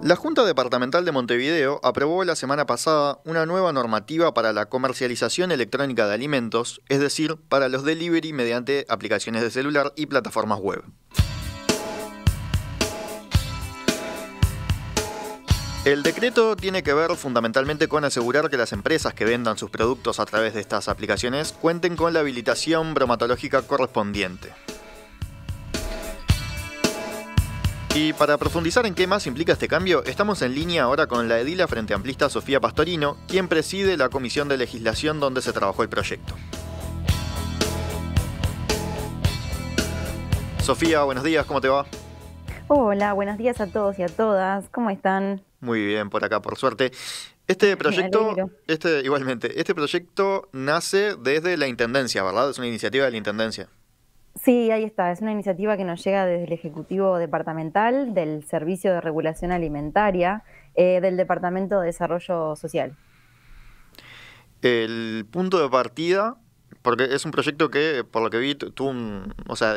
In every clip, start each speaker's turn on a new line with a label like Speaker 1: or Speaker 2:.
Speaker 1: La Junta Departamental de Montevideo aprobó la semana pasada una nueva normativa para la comercialización electrónica de alimentos, es decir, para los delivery mediante aplicaciones de celular y plataformas web. El decreto tiene que ver fundamentalmente con asegurar que las empresas que vendan sus productos a través de estas aplicaciones cuenten con la habilitación bromatológica correspondiente. Y para profundizar en qué más implica este cambio, estamos en línea ahora con la edila frente amplista Sofía Pastorino, quien preside la comisión de legislación donde se trabajó el proyecto. Sofía, buenos días, ¿cómo te va?
Speaker 2: Hola, buenos días a todos y a todas, ¿cómo están?
Speaker 1: Muy bien, por acá, por suerte. Este proyecto, este, igualmente, este proyecto nace desde la Intendencia, ¿verdad? Es una iniciativa de la Intendencia.
Speaker 2: Sí, ahí está. Es una iniciativa que nos llega desde el Ejecutivo Departamental del Servicio de Regulación Alimentaria eh, del Departamento de Desarrollo Social.
Speaker 1: El punto de partida, porque es un proyecto que, por lo que vi, tuvo o sea,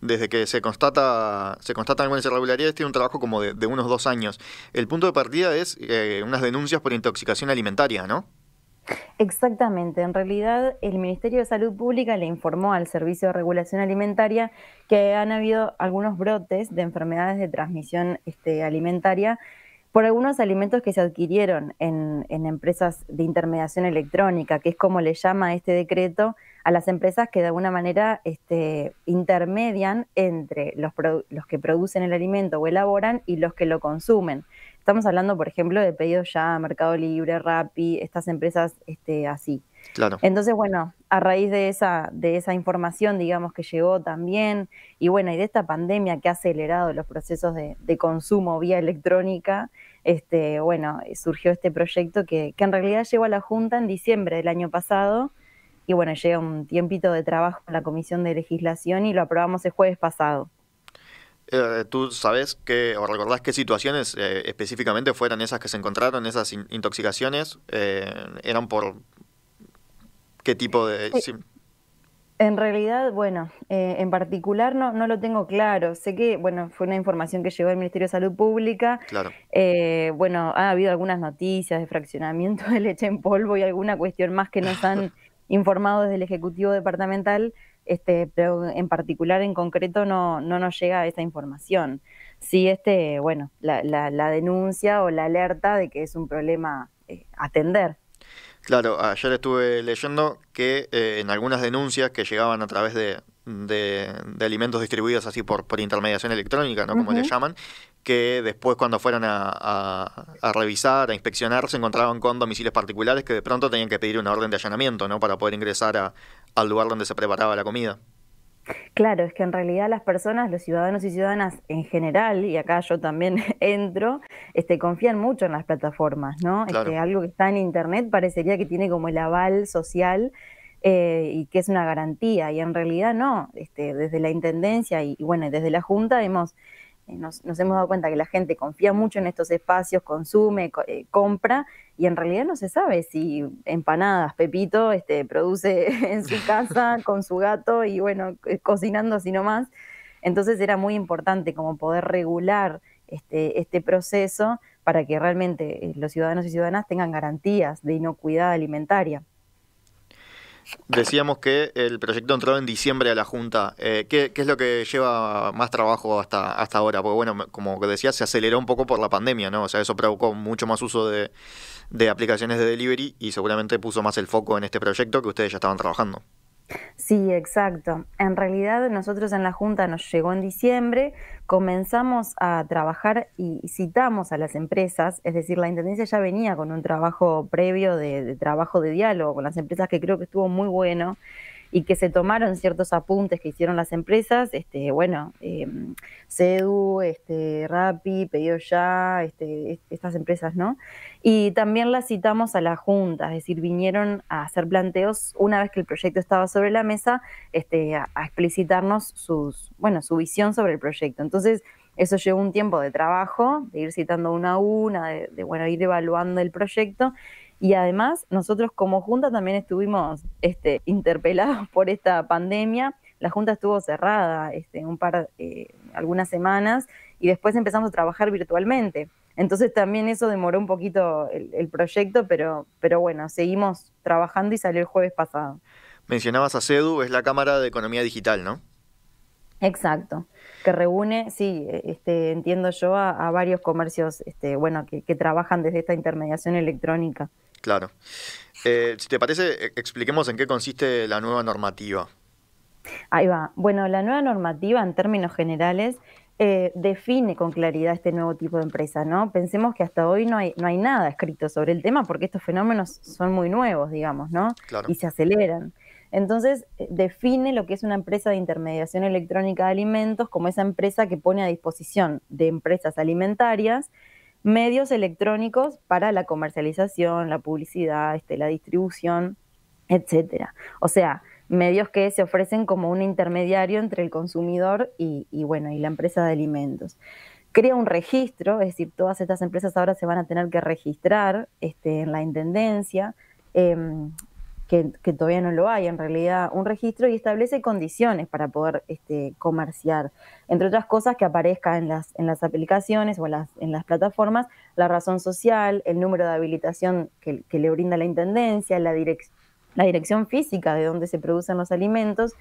Speaker 1: desde que se constata se constatan algunas irregularidades, tiene un trabajo como de, unos dos años. El punto de partida es eh, unas denuncias por intoxicación alimentaria, ¿no?
Speaker 2: Exactamente, en realidad el Ministerio de Salud Pública le informó al Servicio de Regulación Alimentaria que han habido algunos brotes de enfermedades de transmisión este, alimentaria por algunos alimentos que se adquirieron en, empresas de intermediación electrónica, que es como le llama este decreto a las empresas que de alguna manera este, intermedian entre los que producen el alimento o elaboran y los que lo consumen. Estamos hablando, por ejemplo, de pedidos ya, Mercado Libre, Rappi, estas empresas este, así.
Speaker 1: Claro. Entonces,
Speaker 2: bueno, a raíz de esa, de esa información, digamos, que llegó también, y bueno, y de esta pandemia que ha acelerado los procesos de, consumo vía electrónica, este, bueno, surgió este proyecto que, que en realidad llegó a la Junta en diciembre del año pasado, y bueno, llega un tiempito de trabajo en la Comisión de Legislación y lo aprobamos el jueves pasado.
Speaker 1: Eh, ¿Tú sabes que, o recordás qué situaciones eh, específicamente fueron esas que se encontraron, esas intoxicaciones? Eh, ¿Eran por qué tipo de...?
Speaker 2: En realidad, bueno, en particular no, no lo tengo claro. Sé que, bueno, fue una información que llegó al Ministerio de Salud Pública. Claro. bueno, ha habido algunas noticias de fraccionamiento de leche en polvo y alguna cuestión más que nos han informado desde el Ejecutivo Departamental este, pero en particular, en concreto, no, no nos llega esa información. Sí, este, bueno, la, denuncia o la alerta de que es un problema eh, atender.
Speaker 1: Claro, ayer estuve leyendo que eh, en algunas denuncias que llegaban a través de, alimentos distribuidos así por, intermediación electrónica, ¿no? Como le llaman, que después cuando fueron a, revisar, a inspeccionar, se encontraban con domicilios particulares que de pronto tenían que pedir una orden de allanamiento, ¿no? Para poder ingresar a, al lugar donde se preparaba la comida.
Speaker 2: Claro, es que en realidad las personas, los ciudadanos y ciudadanas en general, y acá yo también entro, este, confían mucho en las plataformas, ¿no? Este, algo que está en Internet parecería que tiene como el aval social eh, y que es una garantía, y en realidad no. Este, desde la Intendencia y, y bueno, desde la Junta hemos este, nos, hemos dado cuenta que la gente confía mucho en estos espacios, consume, eh, compra, y en realidad no se sabe si empanadas Pepito este, produce en su casa con su gato y bueno, eh, cocinando así nomás. Entonces era muy importante como poder regular este, este proceso para que realmente eh, los ciudadanos y ciudadanas tengan garantías de inocuidad alimentaria.
Speaker 1: Decíamos que el proyecto entró en diciembre a la Junta. Eh, ¿qué, ¿qué, es lo que lleva más trabajo hasta, hasta ahora? Porque bueno, como decía, se aceleró un poco por la pandemia, ¿no? O sea, eso provocó mucho más uso de, de aplicaciones de delivery y seguramente puso más el foco en este proyecto que ustedes ya estaban trabajando.
Speaker 2: Sí, exacto. En realidad nosotros en la Junta nos llegó en diciembre, comenzamos a trabajar y citamos a las empresas, es decir, la Intendencia ya venía con un trabajo previo de, trabajo de diálogo con las empresas que creo que estuvo muy bueno y que se tomaron ciertos apuntes que hicieron las empresas, este, bueno, CEDU, em, Sedu, este, Pedido Ya, este, estas empresas, ¿no? Y también las citamos a la Junta, es decir, vinieron a hacer planteos una vez que el proyecto estaba sobre la mesa, este, a, explicitarnos sus, bueno, su visión sobre el proyecto. Entonces, eso llevó un tiempo de trabajo, de ir citando una a una, de, de bueno, ir evaluando el proyecto y además, nosotros como Junta también estuvimos este, interpelados por esta pandemia. La Junta estuvo cerrada este, un par, eh, algunas semanas y después empezamos a trabajar virtualmente. Entonces también eso demoró un poquito el, proyecto, pero, pero bueno, seguimos trabajando y salió el jueves pasado.
Speaker 1: Mencionabas a CEDU, es la Cámara de Economía Digital, ¿no?
Speaker 2: Exacto, que reúne, sí, este, entiendo yo, a, varios comercios, este, bueno, que, trabajan desde esta intermediación electrónica.
Speaker 1: Claro. Eh, si te parece, e, expliquemos en qué consiste la nueva normativa.
Speaker 2: Ahí va. Bueno, la nueva normativa, en términos generales, eh, define con claridad este nuevo tipo de empresa, ¿no? Pensemos que hasta hoy no hay, no hay nada escrito sobre el tema porque estos fenómenos son muy nuevos, digamos, ¿no? Claro. Y se aceleran. Entonces, eh, define lo que es una empresa de intermediación electrónica de alimentos como esa empresa que pone a disposición de empresas alimentarias medios electrónicos para la comercialización, la publicidad, este, la distribución, etcétera. O sea, medios que se ofrecen como un intermediario entre el consumidor y, bueno, y la empresa de alimentos. Crea un registro, es decir, todas estas empresas ahora se van a tener que registrar este, en la intendencia. Em, que, todavía no lo hay en realidad, un registro y establece condiciones para poder este, comerciar. Entre otras cosas, que aparezca en las, en las aplicaciones o en las, en las plataformas la razón social, el número de habilitación que, le brinda la Intendencia, la, la dirección física de donde se producen los alimentos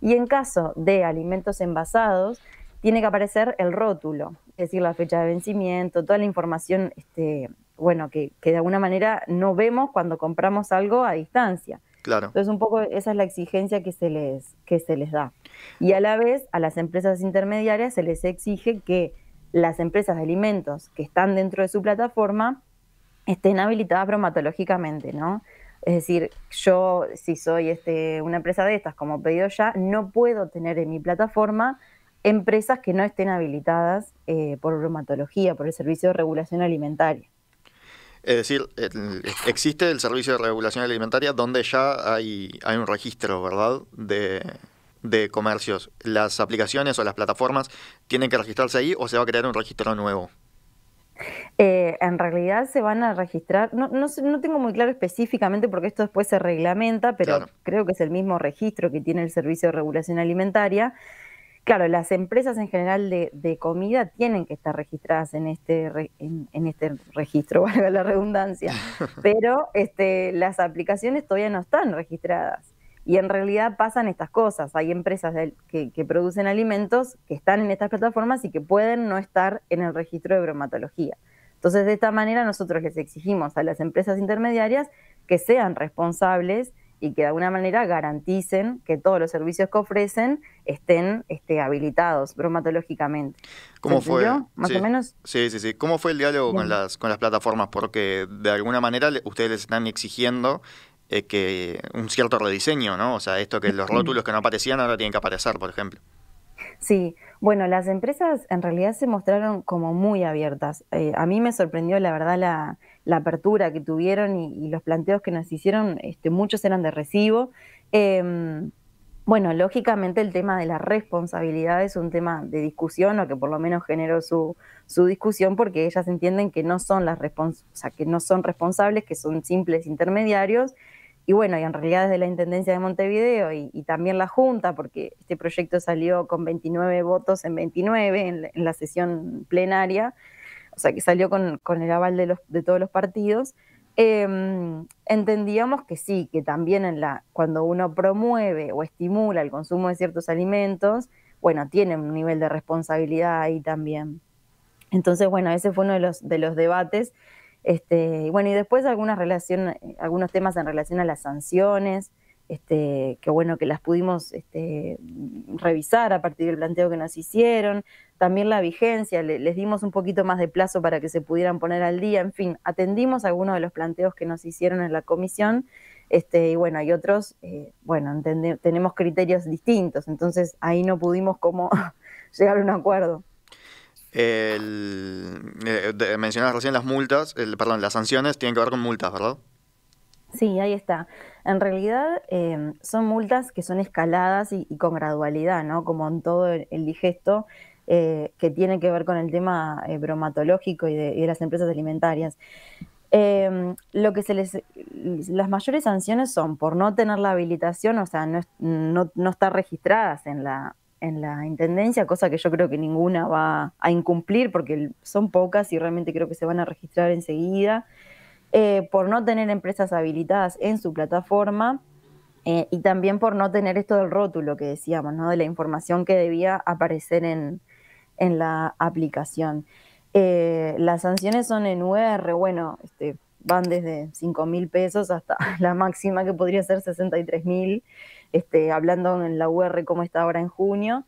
Speaker 2: y en caso de alimentos envasados, tiene que aparecer el rótulo, es decir, la fecha de vencimiento, toda la información este, bueno, que, de alguna manera no vemos cuando compramos algo a distancia. Claro. Entonces, un poco esa es la exigencia que se les, que se les da. Y a la vez, a las empresas intermediarias se les exige que las empresas de alimentos que están dentro de su plataforma estén habilitadas bromatológicamente, ¿no? Es decir, yo, si soy este, una empresa de estas, como pedido ya, no puedo tener en mi plataforma empresas que no estén habilitadas eh, por bromatología, por el Servicio de Regulación Alimentaria.
Speaker 1: Es decir, existe el Servicio de Regulación Alimentaria donde ya hay, hay un registro, ¿verdad?, de, de comercios. ¿Las aplicaciones o las plataformas tienen que registrarse ahí o se va a crear un registro nuevo?
Speaker 2: Eh, en realidad se van a registrar, no, no, tengo muy claro específicamente porque esto después se reglamenta, pero creo que es el mismo registro que tiene el Servicio de Regulación Alimentaria. Claro, las empresas en general de, comida tienen que estar registradas en este, en, este registro, valga la redundancia, pero este, las aplicaciones todavía no están registradas. Y en realidad pasan estas cosas. Hay empresas que, que, producen alimentos que están en estas plataformas y que pueden no estar en el registro de bromatología. Entonces, de esta manera nosotros les exigimos a las empresas intermediarias que sean responsables y que de alguna manera garanticen que todos los servicios que ofrecen estén este, habilitados bromatológicamente. ¿Cómo fue? Más o menos.
Speaker 1: Sí, sí, sí. ¿Cómo fue el diálogo con las, con las plataformas? Porque de alguna manera ustedes les están exigiendo eh, que un cierto rediseño, ¿no? O sea, esto que los rótulos que no aparecían ahora tienen que aparecer, por ejemplo.
Speaker 2: Sí, bueno, las empresas en realidad se mostraron como muy abiertas. Eh, a mí me sorprendió, la verdad, la, la apertura que tuvieron y, los planteos que nos hicieron, este, muchos eran de recibo. Em, bueno, lógicamente el tema de la responsabilidad es un tema de discusión o que por lo menos generó su, su discusión porque ellas entienden que no son las que no son responsables, que son simples intermediarios. Y bueno, y en realidad desde la Intendencia de Montevideo y, también la Junta, porque este proyecto salió con 29 votos en 29 en la sesión plenaria, o sea, que salió con, el aval de, de todos los partidos, em, entendíamos que sí, que también cuando uno promueve o estimula el consumo de ciertos alimentos, bueno, tiene un nivel de responsabilidad ahí también. Entonces, bueno, ese fue uno de los, de los debates. Este, bueno, y después algunas relación, eh, algunos temas en relación a las sanciones, este, que bueno que las pudimos este, revisar a partir del planteo que nos hicieron, también la vigencia, les dimos un poquito más de plazo para que se pudieran poner al día, en fin, atendimos algunos de los planteos que nos hicieron en la comisión, este, y bueno, hay otros, eh, bueno, tenemos criterios distintos, entonces ahí no pudimos como llegar a un acuerdo.
Speaker 1: El, eh, recién las multas, perdón, las sanciones tienen que ver con multas, ¿verdad?
Speaker 2: Sí, ahí está. En realidad eh, son multas que son escaladas y, con gradualidad, ¿no? Como en todo el, digesto. Eh, que tiene que ver con el tema eh, bromatológico y de, las empresas alimentarias. Em, lo que se les, las mayores sanciones son por no tener la habilitación, o sea, no, estar registradas en la, en la intendencia, cosa que yo creo que ninguna va a incumplir porque son pocas y realmente creo que se van a registrar enseguida. Eh, por no tener empresas habilitadas en su plataforma eh, y también por no tener esto del rótulo que decíamos, ¿no? de la información que debía aparecer en, la aplicación. Eh, las sanciones son en UR, bueno, este, van desde 5 mil pesos hasta la máxima que podría ser 63 mil, este, hablando en la UR como está ahora en junio.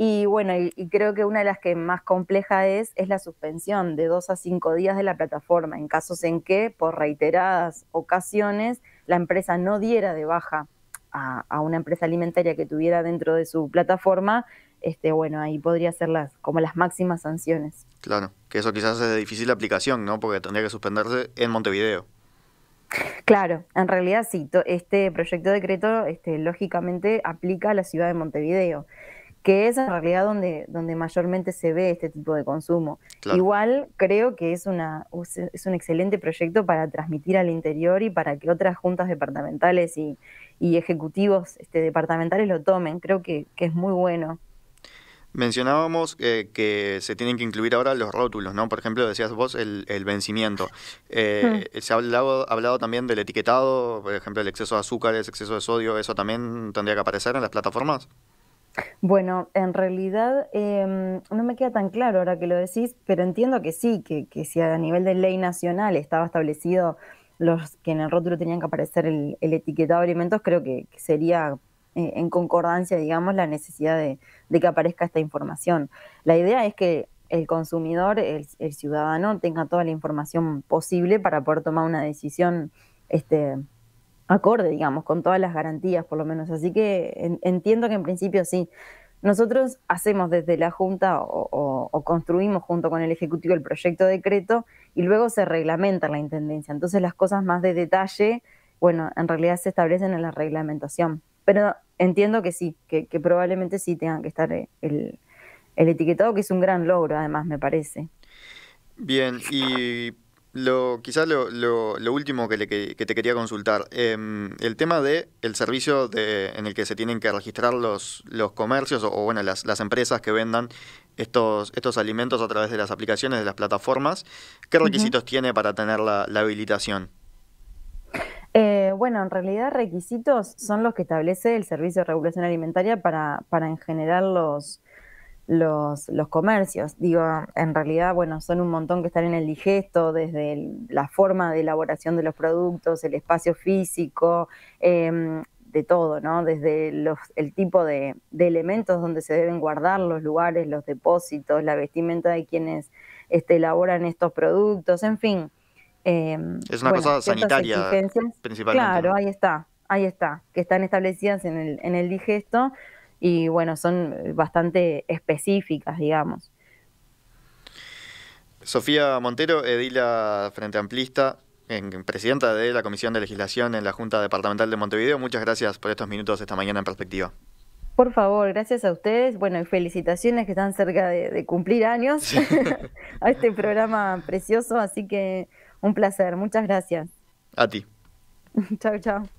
Speaker 2: Y bueno, y, creo que una de las que más compleja es es la suspensión de dos a cinco días de la plataforma, en casos en que, por reiteradas ocasiones, la empresa no diera de baja a, una empresa alimentaria que tuviera dentro de su plataforma, este, bueno, ahí podría ser como las máximas sanciones.
Speaker 1: Claro, que eso quizás es de difícil aplicación, ¿no? Porque tendría que suspenderse en Montevideo.
Speaker 2: Claro, en realidad sí, este proyecto de decreto este, lógicamente aplica a la ciudad de Montevideo que es en realidad donde, donde mayormente se ve este tipo de consumo. Igual creo que es, una, es un excelente proyecto para transmitir al interior y para que otras juntas departamentales y, ejecutivos este, departamentales lo tomen. Creo que, es muy bueno.
Speaker 1: Mencionábamos eh, que se tienen que incluir ahora los rótulos, ¿no? Por ejemplo, decías vos el, vencimiento. Hmm. Eh, se ha hablado, hablado también del etiquetado, por ejemplo, el exceso de azúcares, exceso de sodio, ¿eso también tendría que aparecer en las plataformas?
Speaker 2: Bueno, en realidad em, no me queda tan claro ahora que lo decís, pero entiendo que sí, que, si a nivel de ley nacional estaba establecido los que en el rótulo tenían que aparecer el, etiquetado de alimentos, creo que, sería eh, en concordancia, digamos, la necesidad de, que aparezca esta información. La idea es que el consumidor, el, el ciudadano, tenga toda la información posible para poder tomar una decisión este, acorde, digamos, con todas las garantías por lo menos. Así que entiendo que en principio sí. Nosotros hacemos desde la Junta o, construimos junto con el Ejecutivo el proyecto de decreto y luego se reglamenta la Intendencia. Entonces las cosas más de detalle, bueno, en realidad se establecen en la reglamentación. Pero entiendo que sí, que, probablemente sí tengan que estar eh, el, el etiquetado, que es un gran logro además, me parece.
Speaker 1: Bien, y lo, quizás lo, último que, te quería consultar, em, el tema del el servicio de, en el que se tienen que registrar los, los comercios o, bueno, las, empresas que vendan estos, estos alimentos a través de las aplicaciones, de las plataformas, ¿qué requisitos tiene para tener la, habilitación?
Speaker 2: Eh, bueno, en realidad requisitos son los que establece el Servicio de Regulación Alimentaria para, para en general los, los, los comercios. Digo, en realidad, bueno, son un montón que están en el digesto, desde la forma de elaboración de los productos, el espacio físico, em, de todo, ¿no? Desde los, el tipo de, elementos donde se deben guardar los lugares, los depósitos, la vestimenta de quienes este, elaboran estos productos, en fin. Em, es una cosa sanitaria principalmente. Claro, ahí está, ahí está, que están establecidas en el, en el digesto y bueno, son eh, bastante específicas, digamos.
Speaker 1: Sofía Montero, edila Frente Amplista, presidenta de la Comisión de Legislación en la Junta Departamental de Montevideo, muchas gracias por estos minutos esta mañana en perspectiva.
Speaker 2: Por favor, gracias a ustedes. Bueno, y felicitaciones que están cerca de, cumplir años a este programa precioso. Así que un placer. Muchas gracias. A ti. chao, chao.